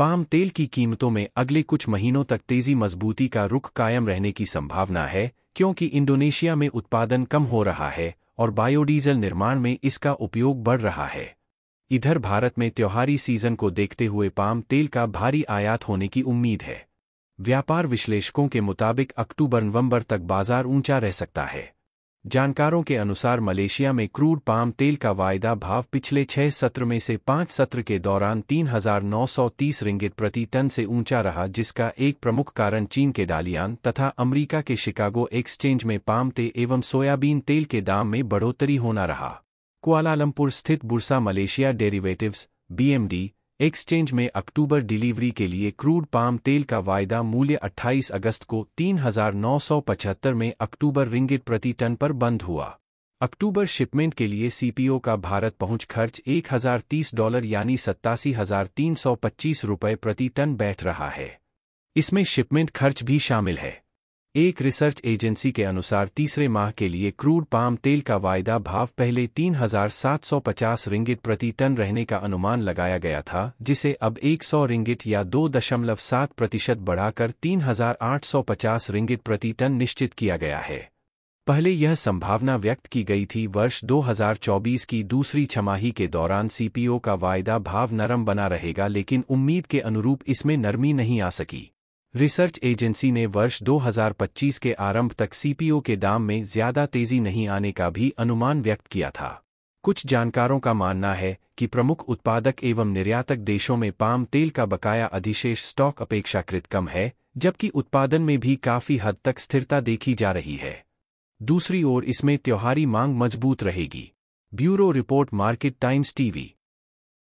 palm तेल की कीमतों में अगले कुछ महीनों तक तेजी मजबूती का रुख कायम रहने की संभावना है क्योंकि इंडोनेशिया में उत्पादन कम हो रहा है और बायोडीजल निर्माण में इसका उपयोग बढ़ रहा है इधर भारत में त्योहारी सीजन को देखते हुए पाम तेल का भारी आयात होने की उम्मीद है व्यापार विश्लेषकों के मुताबिक अक्टूबर नवंबर तक बाजार ऊंचा रह सकता है जानकारों के अनुसार मलेशिया में क्रूड पाम तेल का वायदा भाव पिछले छह सत्र में से पांच सत्र के दौरान 3,930 रिंगित प्रति टन से ऊंचा रहा जिसका एक प्रमुख कारण चीन के डालियान तथा अमेरिका के शिकागो एक्सचेंज में पाम तेल एवं सोयाबीन तेल के दाम में बढ़ोतरी होना रहा कुआलालंपुर स्थित Bursa Malaysia derivatives BMD exchange में अक्टूबर डिलीवरी के लिए क्रूड पाम तेल का वायदा मूल्य 28 अगस्त को 3,975 में अक्टूबर रिंगिट प्रति टन पर बंद हुआ अक्टूबर शिपमेंट के लिए सीपीओ का भारत पहुंच खर्च 1,030 डॉलर यानी सत्तासी हजार तीन सौ पच्चीस रुपये प्रति टन बैठ रहा है इसमें शिपमेंट खर्च भी शामिल है एक रिसर्च एजेंसी के अनुसार तीसरे माह के लिए क्रूड पाम तेल का वायदा भाव पहले 3,750 रिंगिट प्रति टन रहने का अनुमान लगाया गया था जिसे अब 100 रिंगिट या 2.7 प्रतिशत बढ़ाकर 3,850 रिंगिट प्रति टन निश्चित किया गया है पहले यह संभावना व्यक्त की गई थी वर्ष 2024 की दूसरी छमाही के दौरान सीपीओ का वायदा भाव नरम बना रहेगा लेकिन उम्मीद के अनुरूप इसमें नरमी नहीं आ सकी रिसर्च एजेंसी ने वर्ष 2025 के आरंभ तक सीपीओ के दाम में ज्यादा तेजी नहीं आने का भी अनुमान व्यक्त किया था कुछ जानकारों का मानना है कि प्रमुख उत्पादक एवं निर्यातक देशों में पाम तेल का बकाया अधिशेष स्टॉक अपेक्षाकृत कम है जबकि उत्पादन में भी काफी हद तक स्थिरता देखी जा रही है दूसरी ओर इसमें त्योहारी मांग मजबूत रहेगी bureau report Market Times TV